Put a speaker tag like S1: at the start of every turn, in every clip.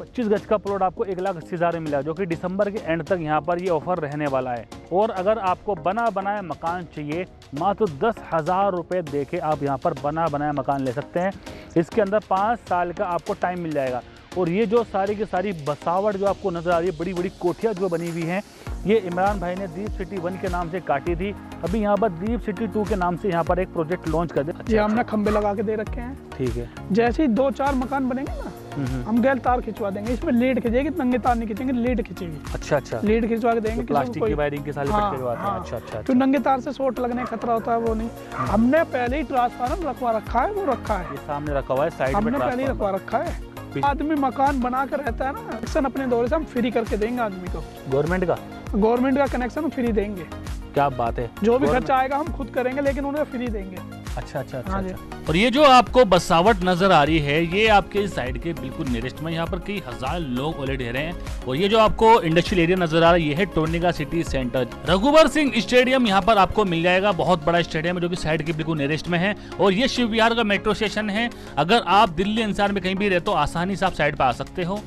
S1: 25 गज का प्लॉट आपको एक लाख अस्सी हज़ार में मिला जो कि दिसंबर के एंड तक यहाँ पर ये ऑफर रहने वाला है और अगर आपको बना बनाया मकान चाहिए मात्र दस हज़ार रुपये दे के आप यहाँ पर बना बनाया मकान ले सकते हैं इसके अंदर पाँच साल का आपको टाइम मिल जाएगा और ये जो सारी की सारी बसावट जो आपको नज़र आ रही है बड़ी बड़ी कोठियाँ जो बनी हुई हैं ये इमरान भाई ने दीप सिटी वन के नाम से काटी थी अभी यहाँ पर दीप सिटी टू के नाम से यहाँ पर एक प्रोजेक्ट लॉन्च कर दिया अच्छा, हमने खंबे लगा के दे रखे हैं ठीक है जैसे ही दो चार मकान बनेंगे ना हम गैल
S2: तार खिंचवा देंगे इसमें लेट खिंचेगी नंगे तार नहीं खिंचेंगे लेट खिंचेगी
S1: अच्छा अच्छा लेट खिंचवा के देंगे तो प्लास्टिक की वायरिंग के हाँ, हाँ, हैं अच्छा अच्छा तो अच्छा।
S2: नंगे तार से शॉर्ट लगने का खतरा होता है वो नहीं हम्म, हम्म। हमने पहले ही ट्रांसफार्मर रखवा रखा है वो रखा है
S1: सामने रखा हुआ है साइड हमने पहले ही रखवा
S2: रखा है आदमी मकान बना कर रहता है ना कनेक्शन अपने दौरे से हम फ्री करके देंगे आदमी को गवर्नमेंट का गवर्नमेंट का कनेक्शन हम फ्री देंगे
S1: क्या बात है जो भी खर्चा आएगा
S2: हम खुद करेंगे लेकिन उन्हें फ्री देंगे
S1: अच्छा अच्छा अच्छा, अच्छा। और ये जो आपको बसावट नजर आ रही है ये आपके साइड के बिल्कुल नियरेस्ट में यहाँ पर कई हजार लोग ऑलरेडी रह रहे हैं और ये जो आपको इंडस्ट्रियल एरिया नजर आ रहा है ये है टोर्निगा सिटी सेंटर रघुवर सिंह स्टेडियम यहाँ पर आपको मिल जाएगा बहुत बड़ा स्टेडियम है जो की साइड के बिल्कुल नियरेस्ट में है और ये शिव का मेट्रो स्टेशन है अगर आप दिल्ली इंसान में कहीं भी रहे तो आसानी से आप साइड पर आ सकते हो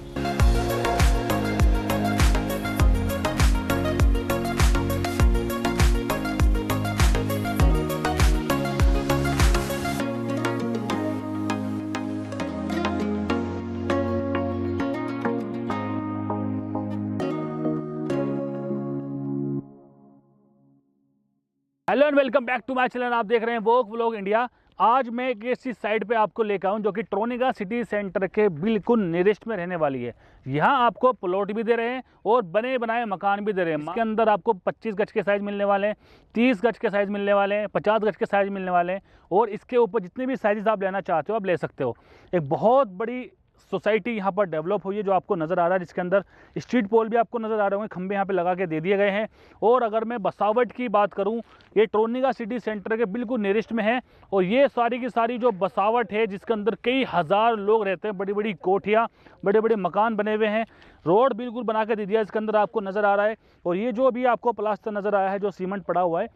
S1: hello and welcome back to my channel आप देख रहे हैं वोक व्लॉग इंडिया आज मैं एक ऐसी साइड पे आपको लेकर आऊँ जो कि ट्रोनिगा सिटी सेंटर के बिल्कुल निरिस्ट में रहने वाली है यहाँ आपको प्लॉट भी दे रहे हैं और बने बनाए मकान भी दे रहे हैं इसके अंदर आपको 25 गज के साइज़ मिलने वाले हैं 30 गज के साइज़ मिलने वाले हैं 50 गज के साइज़ मिलने वाले हैं और इसके ऊपर जितने भी साइज़ आप लेना चाहते हो आप ले सकते हो एक बहुत बड़ी सोसाइटी यहाँ पर डेवलप हुई है जो आपको नज़र आ रहा है जिसके अंदर स्ट्रीट पोल भी आपको नज़र आ रहे होंगे खंबे यहाँ पे लगा के दे दिए गए हैं और अगर मैं बसावट की बात करूँ ये ट्रोनिगा सिटी सेंटर के बिल्कुल नियरेस्ट में है और ये सारी की सारी जो बसावट है जिसके अंदर कई हज़ार लोग रहते हैं बड़ी बड़ी कोठियाँ बड़े बड़े मकान बने हुए हैं रोड बिल्कुल बना के दे दिया इसके अंदर आपको नज़र आ रहा है और ये जो अभी आपको प्लास्टर नज़र आया है जो सीमेंट पड़ा हुआ है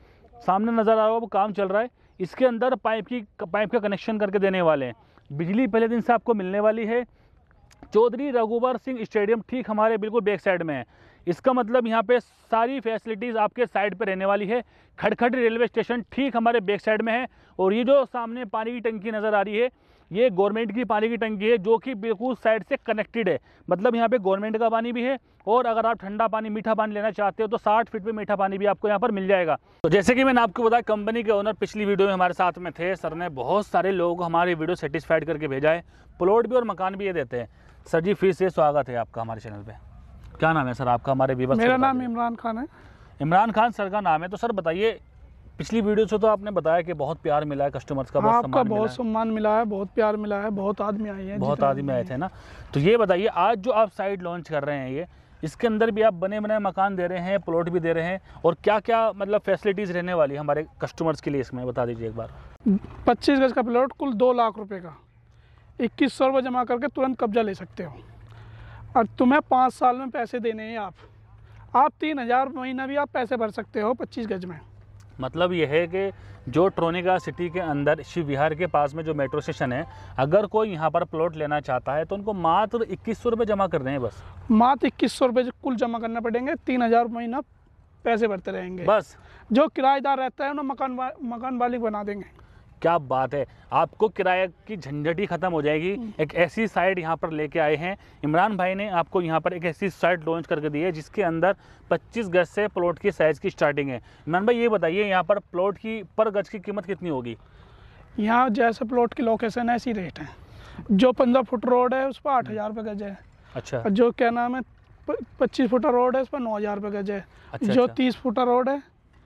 S1: सामने नज़र आ रहा है वो काम चल रहा है इसके अंदर पाइप की पाइप का कनेक्शन करके देने वाले हैं बिजली पहले दिन से आपको मिलने वाली है चौधरी रघुवर सिंह स्टेडियम ठीक हमारे बिल्कुल बैक साइड में है इसका मतलब यहाँ पे सारी फैसिलिटीज़ आपके साइड पे रहने वाली है खड़खड़ रेलवे स्टेशन ठीक हमारे बैक साइड में है और ये जो सामने पानी की टंकी नज़र आ रही है ये गवर्नमेंट की पानी की टंकी है जो कि बिल्कुल साइड से कनेक्टेड है मतलब यहाँ पे गवर्नमेंट का पानी भी है और अगर आप ठंडा पानी मीठा पानी लेना चाहते हो तो साठ फीट पर मीठा पानी भी आपको यहाँ पर मिल जाएगा तो जैसे कि मैंने आपको बताया कंपनी के ओनर पिछली वीडियो में हमारे साथ में थे सर ने बहुत सारे लोगों को हमारी वीडियो सेटिस्फाइड करके भेजा है प्लॉट भी और मकान भी ये देते हैं सर जी फिर से स्वागत है आपका हमारे चैनल पर क्या नाम है सर आपका हमारे व्यूवर्स मेरा
S2: नाम इमरान खान है
S1: इमरान खान सर का नाम है तो सर बताइए पिछली वीडियो से तो आपने बताया कि बहुत प्यार मिला है कस्टमर्स का बहुत आपका बहुत
S2: सम्मान मिला है बहुत प्यार मिला है बहुत आदमी आए हैं बहुत आदमी
S1: आए थे ना तो ये बताइए आज जो आप साइट लॉन्च कर रहे हैं ये इसके अंदर भी आप बने बनाए मकान दे रहे हैं प्लॉट भी दे रहे हैं और क्या क्या मतलब फैसिलिटीज़ रहने वाली है हमारे कस्टमर्स के लिए इसमें बता दीजिए एक बार
S2: पच्चीस गज का प्लॉट कुल दो लाख रुपये का इक्कीस सौ रुपये जमा करके तुरंत कब्जा ले सकते हो और तुम्हें पाँच साल में पैसे देने हैं आप आप तीन हज़ार महीना भी आप पैसे भर सकते हो पच्चीस गज में
S1: मतलब यह है कि जो ट्रोनिका सिटी के अंदर शिव विहार के पास में जो मेट्रो स्टेशन है अगर कोई यहाँ पर प्लॉट लेना चाहता है तो उनको मात्र इक्कीस सौ रुपये जमा करने हैं बस
S2: मात्र इक्कीस सौ रुपये कुल जमा करना पड़ेंगे तीन हज़ार महीना पैसे
S1: भरते रहेंगे बस जो किराएदार रहता है उन्हें मकान मकान मालिक बना देंगे क्या बात है आपको किराए की झंझट ही खत्म हो जाएगी हम्म। एक ऐसी साइट यहाँ पर लेके आए हैं इमरान भाई ने आपको यहाँ पर एक ऐसी साइट लॉन्च करके दी है जिसके अंदर 25 गज से प्लॉट की साइज़ की स्टार्टिंग है इमरान भाई ये बताइए यहाँ पर प्लॉट की पर गज की कीमत कितनी होगी
S2: यहाँ जैसे प्लॉट की लोकेशन है ऐसी रेट है जो पंद्रह फुट रोड है उस पर आठ हम्म। हज़ार रुपये गज है अच्छा जो क्या नाम है पच्चीस फुटा रोड है उस पर नौ हज़ार रुपये गज है अच्छा, जो अच्छा। तीस फुटा रोड है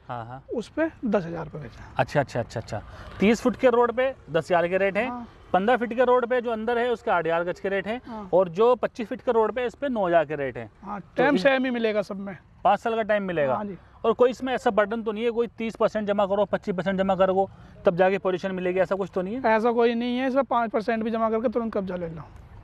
S2: हाँ हाँ उस पर दस हज़ार रुपये बेचा
S1: अच्छा अच्छा अच्छा अच्छा तीस फुट के रोड पे दस हजार के रेट है हाँ। पंद्रह फीट के रोड पे जो अंदर है उसके आठ हजार गज के रेट है हाँ। और जो पच्चीस फीट के रोड पे इस पे नौ हजार के रेट है हाँ, तो टाइम सेम ही मिलेगा सब में पाँच साल का टाइम मिलेगा और कोई इसमें ऐसा बर्डन तो नहीं है कोई तीस परसेंट जमा करो पच्चीस परसेंट जमा करो तब जाके पोजिशन मिलेगी ऐसा कुछ तो नहीं
S2: है ऐसा कोई नहीं है इसमें पाँच परसेंट भी जमा करके तुरंत कब्जा ले लो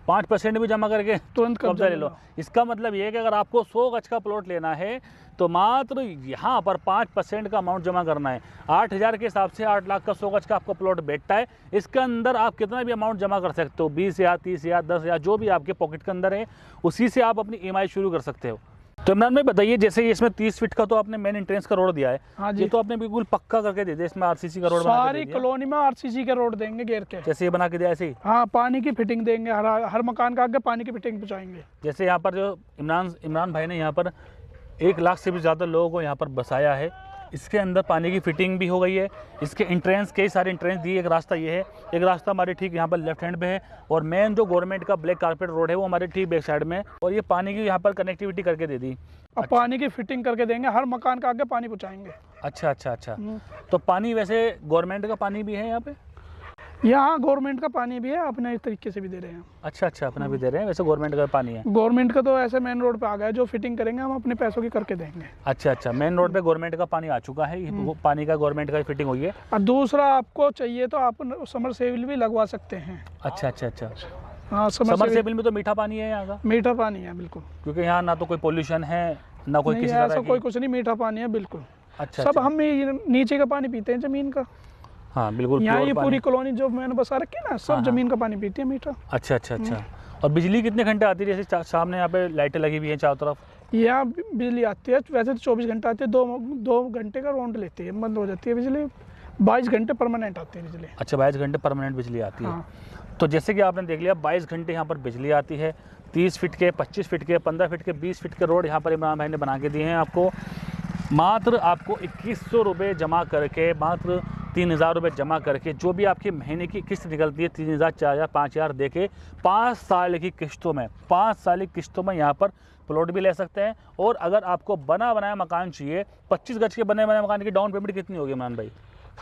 S1: पाँच परसेंट भी जमा करके तुरंत कब्जा ले लो इसका मतलब ये है कि अगर आपको सौ गज का प्लॉट लेना है तो मात्र यहाँ पर पाँच परसेंट का अमाउंट जमा करना है आठ हज़ार के हिसाब से आठ लाख का सौ गज का आपका प्लॉट बैठता है इसके अंदर आप कितना भी अमाउंट जमा कर सकते हो बीस हज़ार तीस हज़ार दस हज़ार जो भी आपके पॉकेट के अंदर है उसी से आप अपनी ई e शुरू कर सकते हो तो इमरान भाई बताइए जैसे इसमें तीस फीट का तो आपने मेन एंट्रेंस का रोड दिया है हाँ जी ये तो आपने बिल्कुल पक्का करके दे दिया इसमें आरसीसी का रोड सारी
S2: कॉलोनी में आरसीसी का रोड देंगे घेर के
S1: जैसे ये बना के दिया ऐसे
S2: हाँ पानी की फिटिंग देंगे हर हर मकान का आगे पानी की फिटिंग पहुँचाएंगे
S1: जैसे यहाँ पर जो इमरान इमरान भाई ने यहाँ पर एक लाख से भी ज़्यादा लोगों को यहाँ पर बसाया है इसके अंदर पानी की फिटिंग भी हो गई है इसके इंट्रेंस कई सारे इंट्रेंस दिए एक रास्ता ये है एक रास्ता हमारे ठीक यहाँ पर लेफ्ट हैंड पे है और मेन जो गवर्नमेंट का ब्लैक कारपेट रोड है वो हमारे ठीक बैक साइड में और ये पानी की यहाँ पर कनेक्टिविटी करके दे दी अब अच्छा। पानी की फिटिंग करके देंगे हर मकान
S2: का आगे पानी पहुँचाएंगे
S1: अच्छा अच्छा अच्छा हम्म। तो पानी वैसे गवर्नमेंट का पानी भी है यहाँ पे
S2: यहाँ गवर्नमेंट का पानी भी है अपना इस तरीके से भी दे रहे हैं
S1: अच्छा अच्छा अपना भी दे रहे हैं वैसे गवर्नमेंट का पानी है
S2: गवर्नमेंट का तो ऐसे मेन रोड पे आ गया जो फिटिंग करेंगे हम अपने पैसों की करके देंगे
S1: अच्छा अच्छा मेन रोड पे गवर्नमेंट का पानी आ चुका है हम्म। पानी का गवर्नमेंट का फिटिंग हुई है और दूसरा आपको चाहिए तो आप
S2: समर सेविल भी लगवा सकते हैं अच्छा अच्छा अच्छा समर हाँ, सेविल में तो मीठा पानी है यहाँ का मीठा पानी है बिल्कुल
S1: क्योंकि यहाँ ना तो कोई पोल्यूशन है ना कोई किसी कोई
S2: कुछ नहीं मीठा पानी है बिल्कुल अच्छा सब अच्छा। हम नीचे का पानी पीते हैं जमीन का
S1: हाँ बिल्कुल यहाँ ये पूरी
S2: कॉलोनी जो मैंने बसा रखी है ना सब हाँ, हाँ। जमीन का
S1: पानी पीती है मीठा अच्छा अच्छा अच्छा हम्म। और बिजली कितने घंटे आती है जैसे सामने यहाँ पे लाइटें लगी हुई है चारों तरफ
S2: यहाँ बिजली आती है वैसे तो चौबीस घंटे आती है दो दो घंटे का राउंड लेती है बंद हो जाती है बिजली बाईस घंटे परमानेंट आती है बिजली
S1: अच्छा बाईस घंटे परमानेंट बिजली आती है हाँ। तो जैसे कि आपने देख लिया बाईस घंटे यहाँ पर बिजली आती है तीस फीट के पच्चीस फीट के पंद्रह फीट के बीस फीट के रोड यहाँ पर इमरान भाई ने बना के दिए हैं आपको मात्र आपको इक्कीस सौ रुपये जमा करके मात्र तीन हज़ार रुपये जमा करके जो भी आपकी महीने की किस्त निकलती है तीन हज़ार चार हज़ार पाँच हज़ार दे के पाँच साल की किस्तों में पाँच साल की किस्तों में यहाँ पर प्लॉट भी ले सकते हैं और अगर आपको बना बनाया मकान चाहिए पच्चीस गज के बने बनाए मकान की डाउन पेमेंट कितनी होगी मान भाई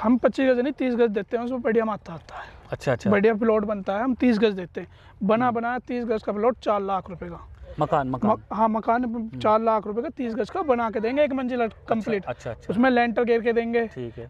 S1: हम पच्चीस गज नहीं तीस गज देते हैं उसमें बढ़िया
S2: माता आता है अच्छा अच्छा बढ़िया प्लॉट बनता है हम तीस गज देते हैं बना बनाया तीस गज का प्लॉट चार लाख रुपये का मकान मकान हाँ मकान चार लाख रुपए का तीस गज का बना के देंगे एक मंजिल कंप्लीट अच्छा, अच्छा, अच्छा, उसमें लेंटर घेर के देंगे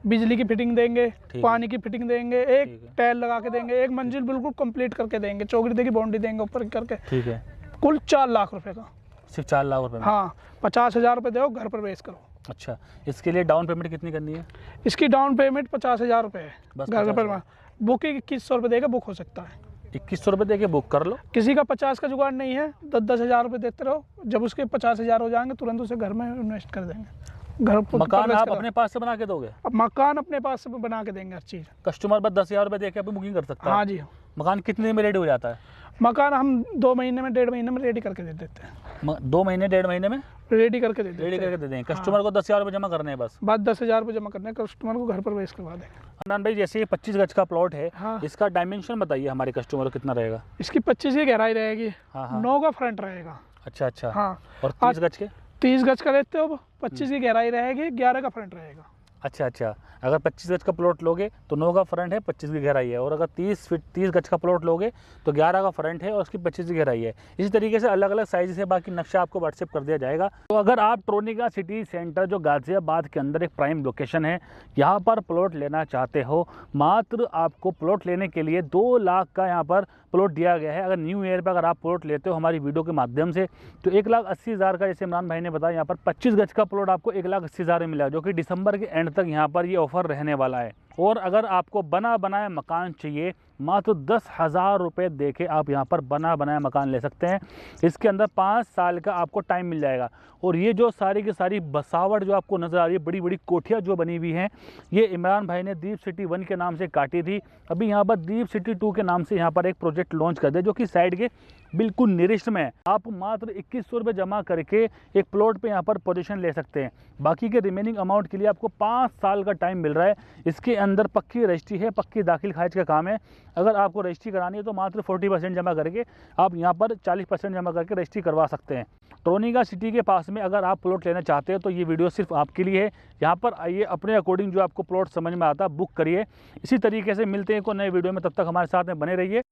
S2: बिजली की फिटिंग देंगे पानी की फिटिंग देंगे एक टैल लगा के देंगे एक मंजिल बिल्कुल कंप्लीट करके देंगे चौकड़ी देगी बाउंड्री देंगे ऊपर करके ठीक है कुल चार लाख रुपए का
S1: सिर्फ चार लाख रुपए
S2: हाँ पचास हजार रूपए दो घर प्रवेश करो अच्छा इसके लिए डाउन पेमेंट कितनी करनी है इसकी डाउन पेमेंट पचास हजार रुपए है घर पर बुकिंग इक्कीस सौ रुपए देगा बुक हो सकता है इक्कीस सौ रुपये दे बुक कर लो किसी का पचास का जुगाड़ नहीं है तो दस दस हज़ार रुपये देते रहो जब उसके पचास हज़ार हो जाएंगे तुरंत उसे घर में इन्वेस्ट कर देंगे
S1: घर मकान आप अपने पास से बना के दोगे
S2: अब मकान अपने पास से बना के देंगे हर चीज़
S1: कस्टमर बस दस हज़ार रुपये दे के बुकिंग कर सकते हैं हाँ जी मकान कितने दिन में रेडी हो जाता है मकान हम दो महीने में डेढ़ महीने में रेडी करके दे देते हैं दो महीने डेढ़ महीने में रेडी करके दे रेडी करके दे देंगे कस्टमर हाँ। को दस हज़ार रुपये जमा करने हैं बस बाद
S2: दस हज़ार रुपये जमा करने हैं कस्टमर को घर पर वेस्ट करवा देंगे
S1: अनान भाई जैसे ये पच्चीस गज का प्लॉट है हाँ। इसका डायमेंशन बताइए हमारे कस्टमर को कितना रहेगा इसकी पच्चीस की गहराई रहेगी हाँ हाँ। नौ का फ्रंट रहेगा अच्छा अच्छा हाँ और तीस गज के तीस गज का लेते हो
S2: पच्चीस हम्म। की गहराई रहेगी ग्यारह का फ्रंट रहेगा
S1: अच्छा अच्छा अगर 25 गज का प्लॉट लोगे तो 9 का फ्रंट है 25 की गहराई है और अगर 30 फीट 30 गज का प्लॉट लोगे तो 11 का फ्रंट है और उसकी 25 की गहराई है इसी तरीके से अलग अलग साइज है बाकी नक्शा आपको व्हाट्सएप कर दिया जाएगा तो अगर आप ट्रोनिका सिटी सेंटर जो गाज़ियाबाद के अंदर एक प्राइम लोकेशन है यहाँ पर प्लॉट लेना चाहते हो मात्र आपको प्लॉट लेने के लिए दो लाख का यहाँ पर प्लॉट दिया गया है अगर न्यू ईयर पर अगर आप प्लॉट लेते हो हमारी वीडियो के माध्यम से तो एक लाख अस्सी हज़ार का जैसे इमरान भाई ने बताया यहाँ पर पच्चीस गज का प्लॉट आपको एक लाख अस्सी हज़ार में मिला जो कि दिसंबर के एंड तक यहाँ पर ये ऑफ़र रहने वाला है और अगर आपको बना बनाया मकान चाहिए मात्र दस हज़ार रुपये दे के आप यहाँ पर बना बनाया मकान ले सकते हैं इसके अंदर पाँच साल का आपको टाइम मिल जाएगा और ये जो सारी की सारी बसावट जो आपको नज़र आ रही है बड़ी बड़ी कोठियाँ जो बनी हुई हैं ये इमरान भाई ने दीप सिटी वन के नाम से काटी थी अभी यहाँ पर दीप सिटी टू के नाम से यहाँ पर एक प्रोजेक्ट लॉन्च कर दिया जो कि साइड के बिल्कुल निरिष्ट में आप मात्र इक्कीस सौ रुपये जमा करके एक प्लॉट पे यहाँ पर पोजीशन ले सकते हैं बाकी के रिमेनिंग अमाउंट के लिए आपको पाँच साल का टाइम मिल रहा है इसके अंदर पक्की रजिस्ट्री है पक्की दाखिल खारिज का काम है अगर आपको रजिस्ट्री करानी है तो मात्र फोर्टी परसेंट जमा करके आप यहाँ पर चालीस परसेंट जमा करके रजिस्ट्री करवा सकते हैं ट्रोनीगा सिटी के पास में अगर आप प्लॉट लेना चाहते हैं तो ये वीडियो सिर्फ आपके लिए है यहाँ पर आइए अपने अकॉर्डिंग जो आपको प्लॉट समझ में आता बुक करिए इसी तरीके से मिलते हैं को नए वीडियो में तब तक हमारे साथ में बने रहिए